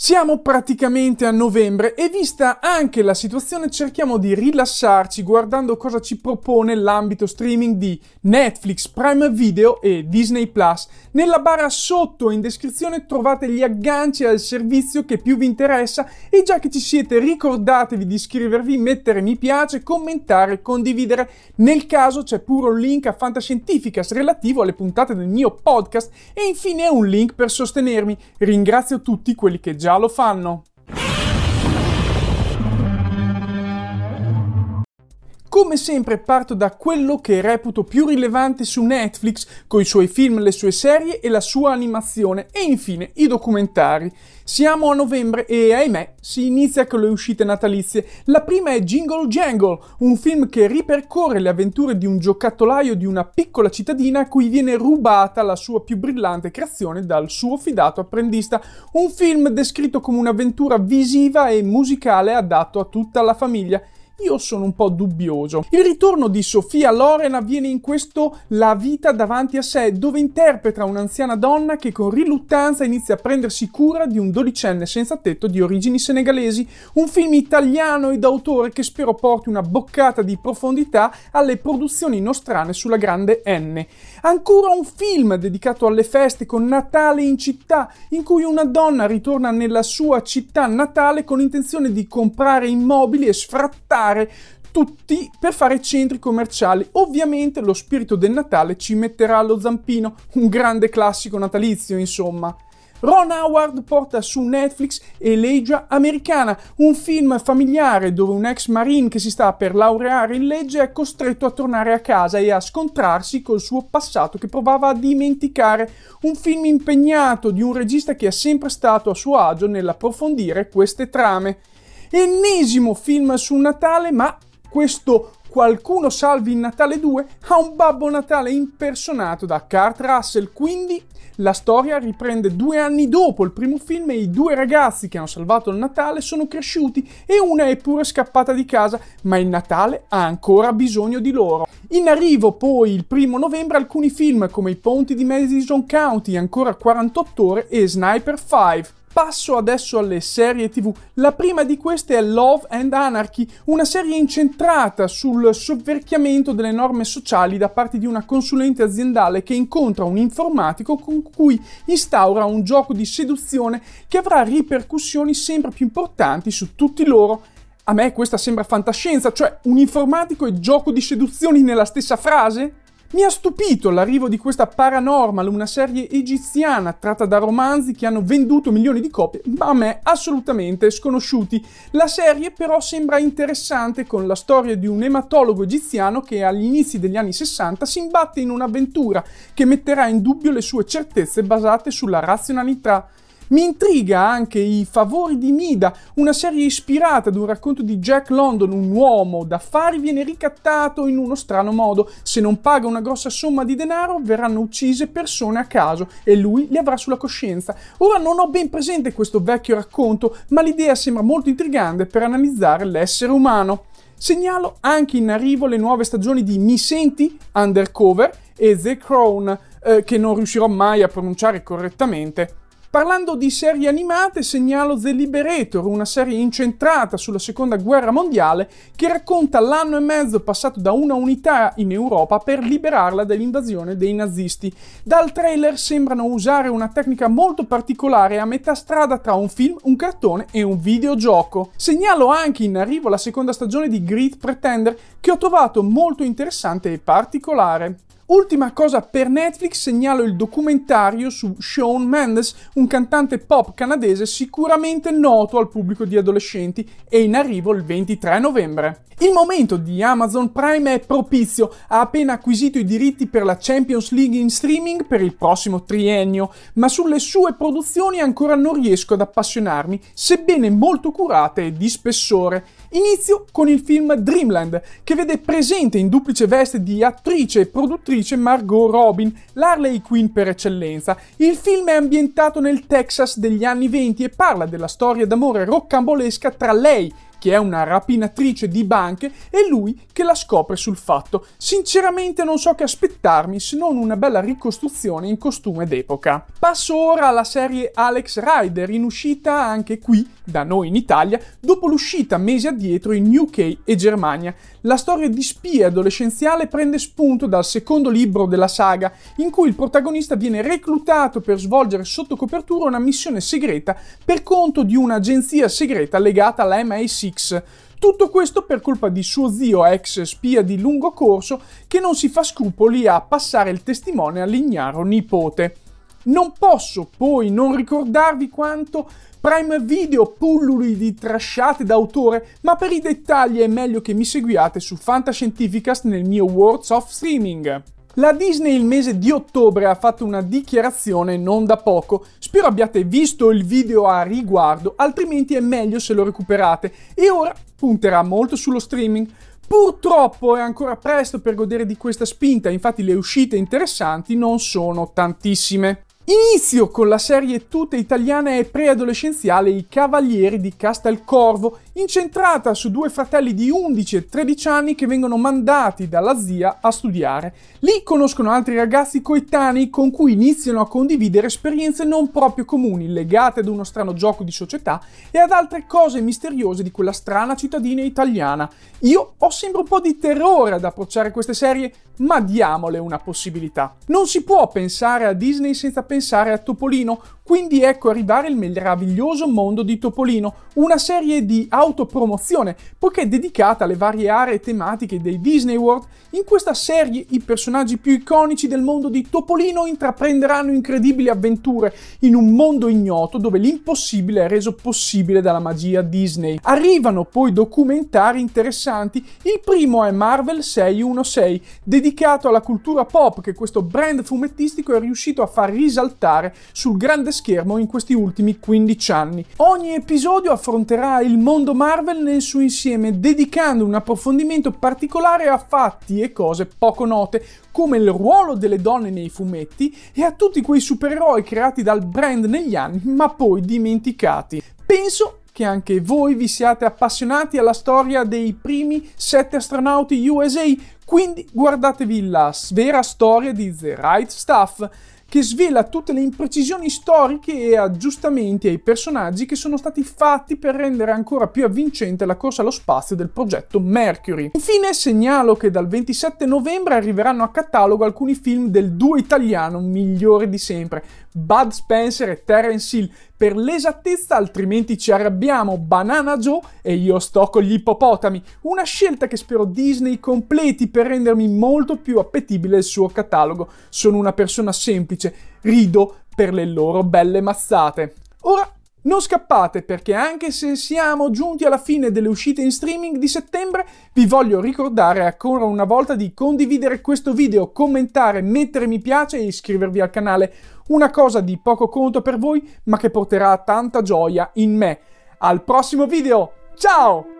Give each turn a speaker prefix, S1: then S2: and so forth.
S1: Siamo praticamente a novembre e vista anche la situazione cerchiamo di rilassarci guardando cosa ci propone l'ambito streaming di Netflix, Prime Video e Disney Plus. Nella barra sotto in descrizione trovate gli agganci al servizio che più vi interessa e già che ci siete ricordatevi di iscrivervi, mettere mi piace, commentare, e condividere. Nel caso c'è pure un link a Fantascientificas relativo alle puntate del mio podcast e infine un link per sostenermi. Ringrazio tutti quelli che già già lo fanno. Come sempre parto da quello che reputo più rilevante su Netflix, con i suoi film, le sue serie e la sua animazione e infine i documentari. Siamo a novembre e ahimè si inizia con le uscite natalizie. La prima è Jingle Jangle, un film che ripercorre le avventure di un giocattolaio di una piccola cittadina a cui viene rubata la sua più brillante creazione dal suo fidato apprendista. Un film descritto come un'avventura visiva e musicale adatto a tutta la famiglia io sono un po' dubbioso. Il ritorno di Sofia Loren avviene in questo La vita davanti a sé, dove interpreta un'anziana donna che con riluttanza inizia a prendersi cura di un dodicenne senza tetto di origini senegalesi, un film italiano e d'autore che spero porti una boccata di profondità alle produzioni nostrane sulla grande N. Ancora un film dedicato alle feste con Natale in città, in cui una donna ritorna nella sua città natale con intenzione di comprare immobili e sfrattare fare tutti per fare centri commerciali. Ovviamente lo spirito del Natale ci metterà allo zampino, un grande classico natalizio, insomma. Ron Howard porta su Netflix Elegia Americana, un film familiare dove un ex marine che si sta per laureare in legge è costretto a tornare a casa e a scontrarsi col suo passato che provava a dimenticare. Un film impegnato di un regista che è sempre stato a suo agio nell'approfondire queste trame ennesimo film su Natale, ma questo Qualcuno salvi il Natale 2 ha un Babbo Natale impersonato da Kurt Russell, quindi la storia riprende due anni dopo il primo film e i due ragazzi che hanno salvato il Natale sono cresciuti e una è pure scappata di casa, ma il Natale ha ancora bisogno di loro. In arrivo poi il primo novembre alcuni film come I Ponti di Madison County, Ancora 48 ore e Sniper 5. Passo adesso alle serie tv. La prima di queste è Love and Anarchy, una serie incentrata sul sovverchiamento delle norme sociali da parte di una consulente aziendale che incontra un informatico con cui instaura un gioco di seduzione che avrà ripercussioni sempre più importanti su tutti loro. A me questa sembra fantascienza, cioè un informatico e gioco di seduzioni nella stessa frase? Mi ha stupito l'arrivo di questa Paranormal, una serie egiziana tratta da romanzi che hanno venduto milioni di copie, ma a me assolutamente sconosciuti. La serie però sembra interessante con la storia di un ematologo egiziano che agli inizi degli anni 60 si imbatte in un'avventura che metterà in dubbio le sue certezze basate sulla razionalità mi intriga anche I favori di Mida, una serie ispirata ad un racconto di Jack London, un uomo d'affari viene ricattato in uno strano modo. Se non paga una grossa somma di denaro verranno uccise persone a caso e lui le avrà sulla coscienza. Ora non ho ben presente questo vecchio racconto, ma l'idea sembra molto intrigante per analizzare l'essere umano. Segnalo anche in arrivo le nuove stagioni di Mi Senti, Undercover e The Crown, eh, che non riuscirò mai a pronunciare correttamente. Parlando di serie animate, segnalo The Liberator, una serie incentrata sulla seconda guerra mondiale che racconta l'anno e mezzo passato da una unità in Europa per liberarla dall'invasione dei nazisti. Dal trailer sembrano usare una tecnica molto particolare a metà strada tra un film, un cartone e un videogioco. Segnalo anche in arrivo la seconda stagione di Great Pretender che ho trovato molto interessante e particolare. Ultima cosa per Netflix, segnalo il documentario su Shawn Mendes, un cantante pop canadese sicuramente noto al pubblico di adolescenti e in arrivo il 23 novembre. Il momento di Amazon Prime è propizio, ha appena acquisito i diritti per la Champions League in streaming per il prossimo triennio, ma sulle sue produzioni ancora non riesco ad appassionarmi, sebbene molto curate e di spessore. Inizio con il film Dreamland, che vede presente in duplice veste di attrice e produttrice l'attrice Margot Robin, l'Harley Quinn per eccellenza. Il film è ambientato nel Texas degli anni 20 e parla della storia d'amore roccambolesca tra lei e che è una rapinatrice di banche, è lui che la scopre sul fatto. Sinceramente non so che aspettarmi se non una bella ricostruzione in costume d'epoca. Passo ora alla serie Alex Rider, in uscita anche qui, da noi in Italia, dopo l'uscita mesi addietro in UK e Germania. La storia di spia adolescenziale prende spunto dal secondo libro della saga, in cui il protagonista viene reclutato per svolgere sotto copertura una missione segreta per conto di un'agenzia segreta legata alla MIC Six. Tutto questo per colpa di suo zio ex spia di lungo corso che non si fa scrupoli a passare il testimone all'ignaro nipote. Non posso poi non ricordarvi quanto Prime Video pulluli di trasciate d'autore, ma per i dettagli è meglio che mi seguiate su Fantascientificast nel mio Words of Streaming. La Disney il mese di ottobre ha fatto una dichiarazione non da poco. Spero abbiate visto il video a riguardo, altrimenti è meglio se lo recuperate. E ora punterà molto sullo streaming. Purtroppo è ancora presto per godere di questa spinta, infatti le uscite interessanti non sono tantissime. Inizio con la serie tutta italiana e preadolescenziale I Cavalieri di Castelcorvo, incentrata su due fratelli di 11 e 13 anni che vengono mandati dalla zia a studiare. Lì conoscono altri ragazzi coetanei con cui iniziano a condividere esperienze non proprio comuni, legate ad uno strano gioco di società e ad altre cose misteriose di quella strana cittadina italiana. Io ho sempre un po' di terrore ad approcciare queste serie, ma diamole una possibilità. Non si può pensare a Disney senza pensare a Topolino, quindi ecco arrivare il meraviglioso mondo di Topolino, una serie di audio autopromozione, poiché è dedicata alle varie aree tematiche dei Disney World. In questa serie i personaggi più iconici del mondo di Topolino intraprenderanno incredibili avventure in un mondo ignoto dove l'impossibile è reso possibile dalla magia Disney. Arrivano poi documentari interessanti, il primo è Marvel 616, dedicato alla cultura pop che questo brand fumettistico è riuscito a far risaltare sul grande schermo in questi ultimi 15 anni. Ogni episodio affronterà il mondo Marvel nel suo insieme, dedicando un approfondimento particolare a fatti e cose poco note, come il ruolo delle donne nei fumetti e a tutti quei supereroi creati dal brand negli anni ma poi dimenticati. Penso che anche voi vi siate appassionati alla storia dei primi sette astronauti USA, quindi guardatevi la vera storia di The Right Stuff che svela tutte le imprecisioni storiche e aggiustamenti ai personaggi che sono stati fatti per rendere ancora più avvincente la corsa allo spazio del progetto Mercury. Infine segnalo che dal 27 novembre arriveranno a catalogo alcuni film del duo italiano migliore di sempre, Bud Spencer e Terence Hill per l'esattezza, altrimenti ci arrabbiamo Banana Joe e io sto con gli ippopotami. Una scelta che spero Disney completi per rendermi molto più appetibile il suo catalogo. Sono una persona semplice, rido per le loro belle mazzate. Ora non scappate perché anche se siamo giunti alla fine delle uscite in streaming di settembre, vi voglio ricordare ancora una volta di condividere questo video, commentare, mettere mi piace e iscrivervi al canale. Una cosa di poco conto per voi, ma che porterà tanta gioia in me. Al prossimo video, ciao!